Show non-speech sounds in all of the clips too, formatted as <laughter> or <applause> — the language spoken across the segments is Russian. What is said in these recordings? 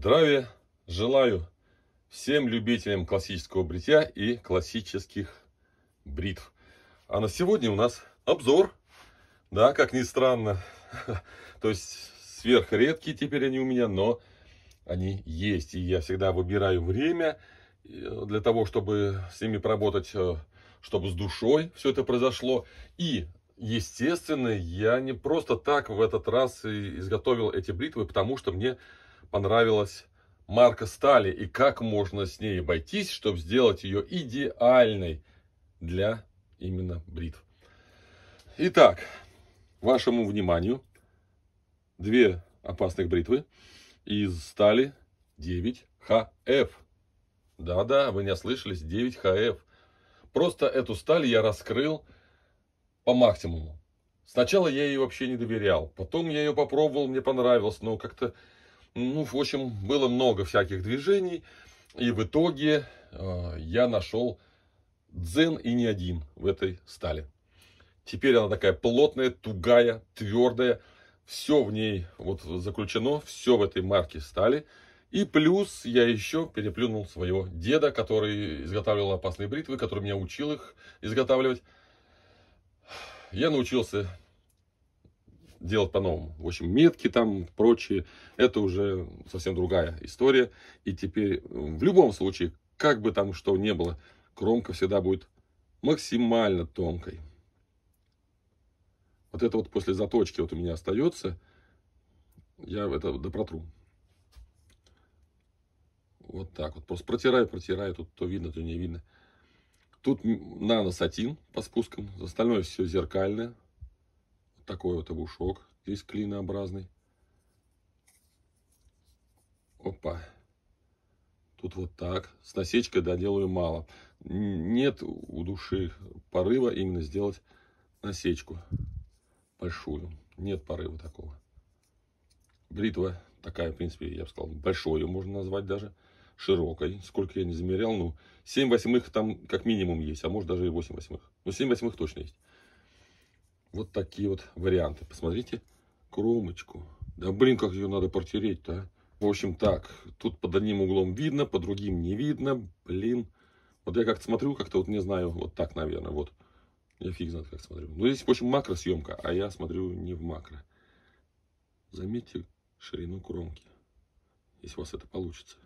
Здравия желаю всем любителям классического бритья и классических бритв. А на сегодня у нас обзор, да, как ни странно. <laughs> То есть сверхредкие теперь они у меня, но они есть. И я всегда выбираю время э, для того, чтобы с ними поработать, э, чтобы с душой все это произошло. И Естественно, я не просто так в этот раз изготовил эти бритвы, потому что мне понравилась марка стали и как можно с ней обойтись, чтобы сделать ее идеальной для именно бритв. Итак, вашему вниманию две опасных бритвы из стали 9HF. Да-да, вы не ослышались, 9HF. Просто эту сталь я раскрыл по максимуму. Сначала я ей вообще не доверял, потом я ее попробовал, мне понравилось, но как-то ну, в общем, было много всяких движений. И в итоге э, я нашел дзен и не один в этой стали. Теперь она такая плотная, тугая, твердая. Все в ней вот заключено, все в этой марке стали. И плюс я еще переплюнул своего деда, который изготавливал опасные бритвы, который меня учил их изготавливать. Я научился делать по-новому. В общем, метки там, прочие, это уже совсем другая история. И теперь в любом случае, как бы там что ни было, кромка всегда будет максимально тонкой. Вот это вот после заточки вот у меня остается. Я это допротру. Вот так вот. Просто протираю, протираю. Тут то видно, то не видно. Тут наносатин по спускам. Остальное все зеркальное такой вот обушок. Здесь клинообразный. Опа. Тут вот так. С насечкой доделаю мало. Нет у души порыва именно сделать насечку большую. Нет порыва такого. Бритва такая, в принципе, я бы сказал, большой ее можно назвать даже. Широкой. Сколько я не замерял, ну, 7 восьмых там как минимум есть, а может даже и 8 восьмых. Ну, 7 восьмых точно есть вот такие вот варианты. Посмотрите кромочку. Да блин, как ее надо протереть-то, а? В общем, так, тут под одним углом видно, под другим не видно, блин. Вот я как-то смотрю, как-то вот не знаю, вот так, наверное, вот. Я фиг знает, как смотрю. Ну, здесь, в общем, макросъемка, а я смотрю не в макро. Заметьте ширину кромки, если у вас это получится.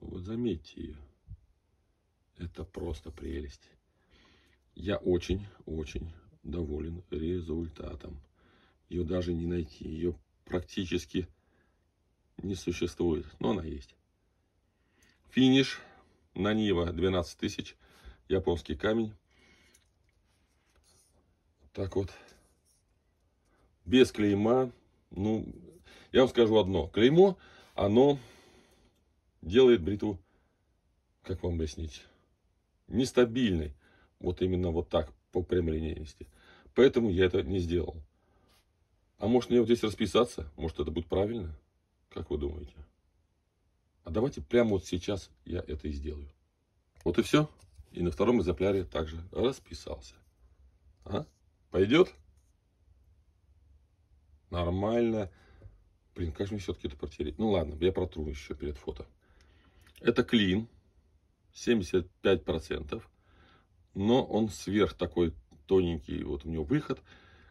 Вот заметьте ее. Это просто прелесть. Я очень, очень, доволен результатом. Ее даже не найти, ее практически не существует, но она есть. Финиш на Нива 12 тысяч, японский камень. Так вот, без клейма, ну, я вам скажу одно, клеймо, оно делает бритву, как вам объяснить, нестабильной. Вот именно вот так, по прямолинейности. Поэтому я это не сделал. А может мне вот здесь расписаться? Может это будет правильно? Как вы думаете? А давайте прямо вот сейчас я это и сделаю. Вот и все. И на втором экземпляре также расписался. А? Пойдет? Нормально. Блин, как же мне все-таки это протереть? Ну ладно, я протру еще перед фото. Это клин. 75%. Но он сверх такой тоненький вот у него выход,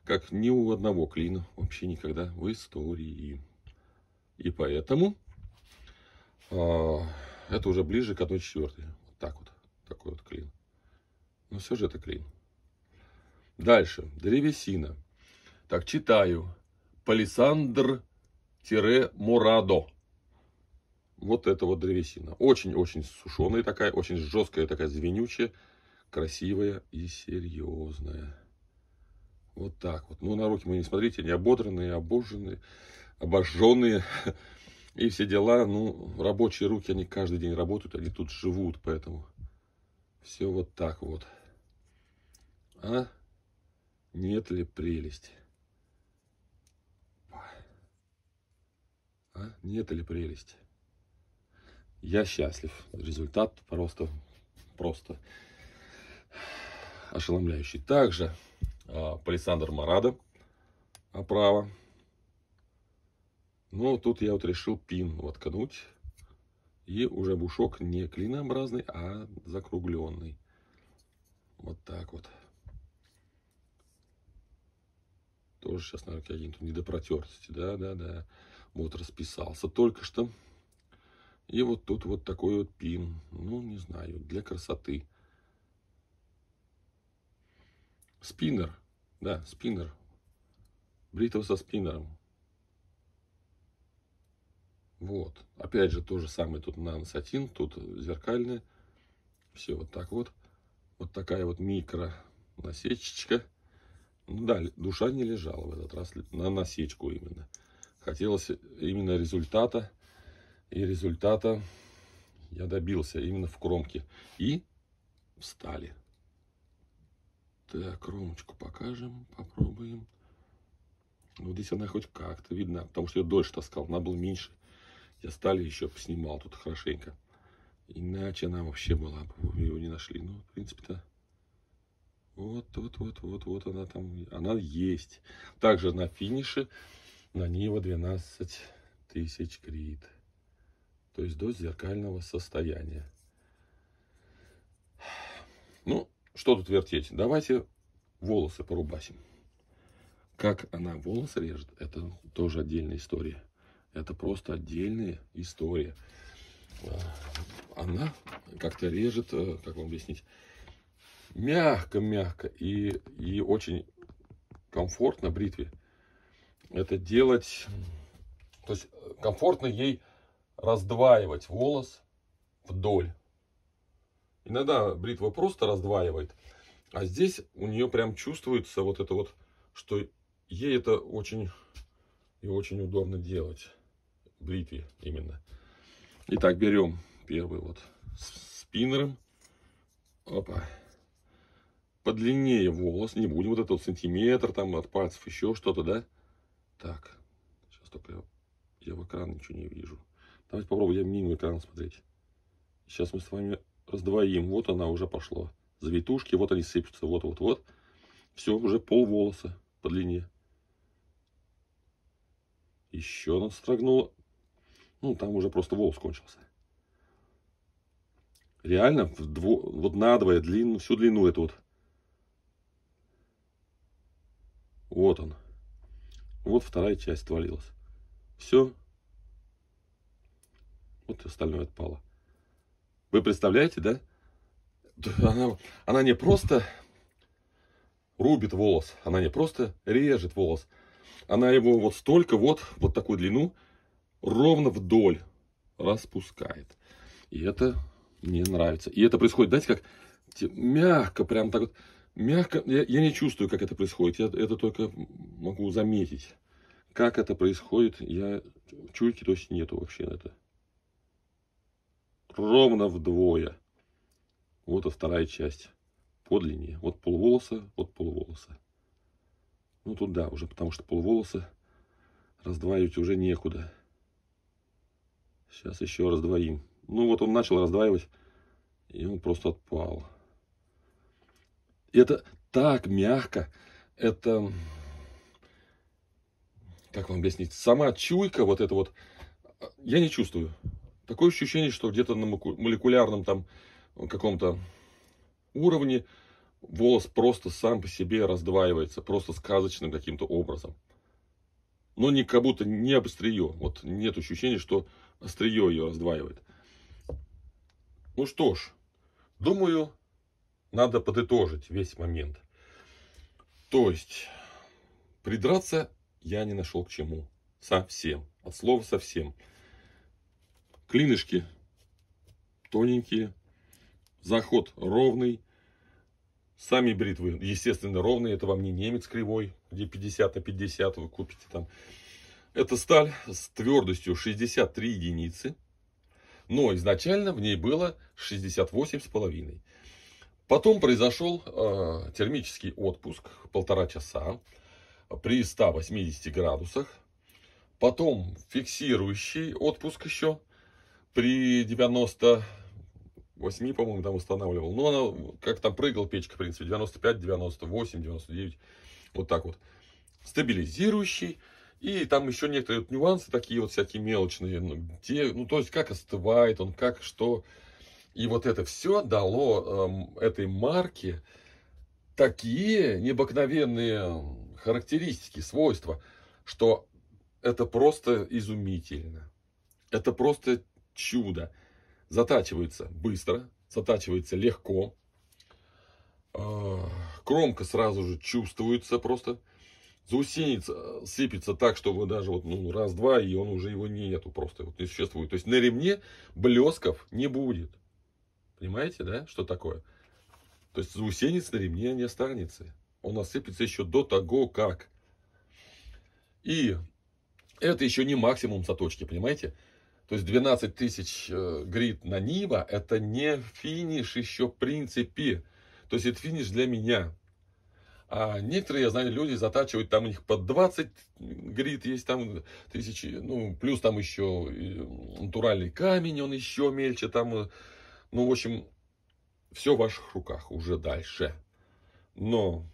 как ни у одного клина вообще никогда в истории. И поэтому э, это уже ближе к 1 четвертой. Вот так вот, такой вот клин. Но ну, все же это клин. Дальше, древесина. Так, читаю. Палисандр-Морадо. Вот это вот древесина. Очень-очень сушеная такая, очень жесткая такая, звенючая красивая и серьезная. Вот так вот. Ну, на руки мы не смотрите, не ободранные, обожженные, обожженные и все дела. Ну, рабочие руки, они каждый день работают, они тут живут, поэтому все вот так вот. А нет ли прелести? А нет ли прелести? Я счастлив. Результат просто, просто ошеломляющий. Также а, палисандр Марада, оправа. Но тут я вот решил пин воткнуть. И уже бушок не клинообразный, а закругленный. Вот так вот. Тоже сейчас, наверное, какие-то недопротертости. Да, да, да. Вот расписался только что. И вот тут вот такой вот пин. Ну, не знаю, для красоты. Спиннер. Да, спиннер. Бритва со спиннером. Вот. Опять же, то же самое тут наносатин, тут зеркальное. Все вот так вот. Вот такая вот микро насечечка. Ну, да, душа не лежала в этот раз на насечку именно. Хотелось именно результата. И результата я добился именно в кромке. И встали. Так, Ромочку покажем, попробуем. Ну, здесь она хоть как-то видна, потому что я дольше таскал, она была меньше. Я стали еще снимал тут хорошенько. Иначе она вообще была, мы его не нашли. Ну, в принципе-то, вот, вот, вот, вот, вот она там, она есть. Также на финише на Нива 12 тысяч крит. То есть до зеркального состояния. Ну, что тут вертеть? Давайте волосы порубасим. Как она волосы режет, это тоже отдельная история. Это просто отдельная история. А, она как-то режет, э, как вам объяснить, мягко-мягко и, и очень комфортно бритве это делать, то есть э, комфортно ей раздваивать волос вдоль. Иногда бритва просто раздваивает, а здесь у нее прям чувствуется вот это вот, что ей это очень и очень удобно делать. Бритве именно. Итак, берем первый вот спиннером. Опа. Подлиннее волос. Не будем вот этот сантиметр там от пальцев, еще что-то, да? Так. Сейчас только я, я в экран ничего не вижу. Давайте попробуем, я мимо экрана смотреть. Сейчас мы с вами раздвоим. Вот она уже пошла. Завитушки, вот они сыпятся, вот-вот-вот. Все, уже пол волоса по длине. Еще она строгнула. Ну, там уже просто волос кончился. Реально, вдво... вот надвое, длину, всю длину эту вот. Вот он. Вот вторая часть отвалилась. Все. Вот и остальное отпало. Вы представляете, да? Она, она не просто рубит волос, она не просто режет волос. Она его вот столько вот, вот такую длину, ровно вдоль распускает. И это мне нравится. И это происходит, знаете, как мягко, прям так вот, мягко. Я, я не чувствую, как это происходит. Я это только могу заметить. Как это происходит, я чуйки, то есть нету вообще на это ровно вдвое. Вот и вторая часть по длине. От полволоса, от полволоса. Ну туда уже, потому что полволоса раздваивать уже некуда. Сейчас еще раздвоим. Ну вот он начал раздваивать, и он просто отпал. И Это так мягко, это, как вам объяснить, сама чуйка вот это вот, э, я не чувствую. Такое ощущение, что где-то на молекулярном там каком-то уровне волос просто сам по себе раздваивается, просто сказочным каким-то образом. Но не как будто не об острие. Вот нет ощущения, что острие ее раздваивает. Ну что ж, думаю, надо подытожить весь момент. То есть, придраться я не нашел к чему. Совсем. От слова совсем. Клинышки тоненькие. Заход ровный. Сами бритвы, естественно, ровные. Это вам не немец кривой, где 50 на 50 вы купите там. Это сталь с твердостью 63 единицы. Но изначально в ней было с половиной. Потом произошел э, термический отпуск полтора часа при 180 градусах. Потом фиксирующий отпуск еще при 90 8, по-моему, там устанавливал. Но ну, она как там прыгал печка, в принципе, 95, 98, 99, вот так вот. Стабилизирующий. И там еще некоторые вот нюансы такие вот всякие мелочные, ну, где, ну то есть как остывает он, как что. И вот это все дало э, этой марке такие необыкновенные эм, характеристики, свойства, что это просто изумительно. Это просто чудо. Затачивается быстро, затачивается легко. А, кромка сразу же чувствуется просто. Заусенец э, сыпется так, что вы даже вот ну, раз-два, и он уже его нету просто, вот не существует. То есть на ремне блесков не будет. Понимаете, да, что такое? То есть заусенец на ремне не останется. Он осыпется еще до того, как. И это еще не максимум заточки, понимаете? То есть 12 тысяч э, грид на Нива это не финиш еще в принципе. То есть это финиш для меня. А некоторые, я знаю, люди затачивают, там у них под 20 грит есть, там тысячи, ну, плюс там еще натуральный камень, он еще мельче, там, ну, в общем, все в ваших руках уже дальше. Но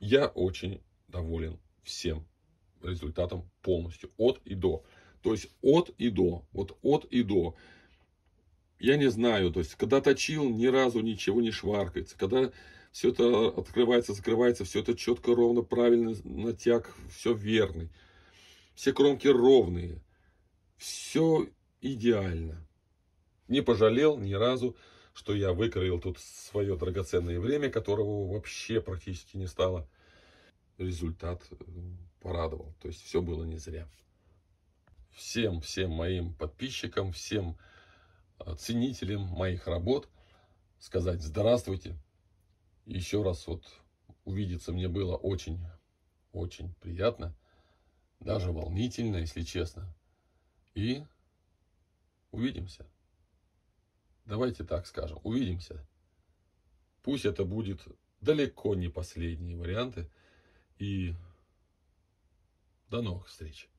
я очень доволен всем результатом полностью, от и до. То есть от и до. Вот от и до. Я не знаю, то есть, когда точил, ни разу ничего не шваркается. Когда все это открывается, закрывается, все это четко, ровно, правильно, натяг, все верный. Все кромки ровные. Все идеально. Не пожалел ни разу, что я выкроил тут свое драгоценное время, которого вообще практически не стало. Результат э, порадовал. То есть все было не зря всем, всем моим подписчикам, всем а, ценителям моих работ сказать здравствуйте. Еще раз вот увидеться мне было очень, очень приятно. Даже волнительно, если честно. И увидимся. Давайте так скажем, увидимся. Пусть это будет далеко не последние варианты. И до новых встреч.